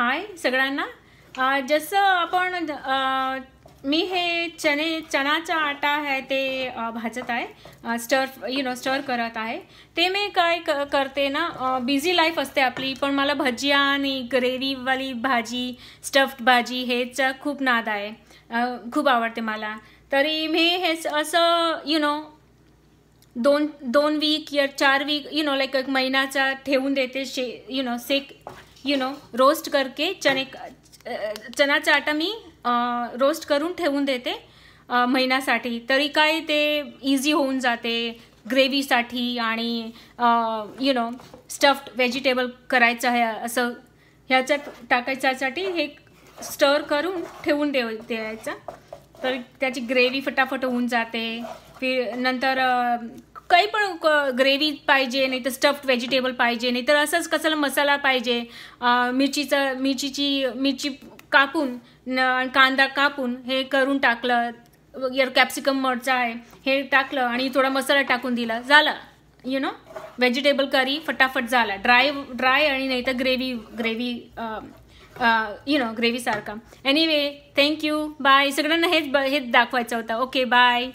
हाय सगळ्यांना जसं आपण मी हे चणे चणाचा आटा आहे ते भाजत आहे स्टर यु नो स्टर करत आहे ते मी काय क करते ना बिझी लाईफ असते आपली पण मला भजिया आणि ग्रेव्हीवाली भाजी स्टफ्ड भाजी हेचा खूप नाद आहे खूप आवडते मला तरी मी हे असं यु नो दोन दोन वीक या चार वीक यु नो लाईक एक महिन्याचा ठेवून देते शे यु नो सेक यू नो रोस्ट करके चने चना आटा मी रोस्ट करून ठेवून देते महिन्यासाठी तरी काय ते इझी होऊन जाते ग्रेव्हीसाठी आणि यु नो स्टफ्ड व्हेजिटेबल करायचं आहे असं ह्याच्यात टाकायच्यासाठी हे स्टर करून ठेवून देव द्यायचं तर त्याची ग्रेव्ही फटाफट होऊन जाते फिर नंतर काही पण ग्रेव्ही पाहिजे नाही तर स्टफ्ड व्हेजिटेबल पाहिजे नाही तर असंच कसला मसाला पाहिजे मिरचीचा मिरचीची मिरची कापून कांदा कापून हे करून टाकलं यार कॅप्सिकम मरचा आहे हे टाकलं आणि थोडा मसाला टाकून दिला झाला यु नो व्हेजिटेबल करी फटाफट झाला ड्राय ड्राय आणि नाही तर ग्रेव्ही ग्रेव्ही यु नो ग्रेव्हीसारखा एनिवे थँक्यू बाय सगळ्यांना हेच हेच दाखवायचं होतं ओके बाय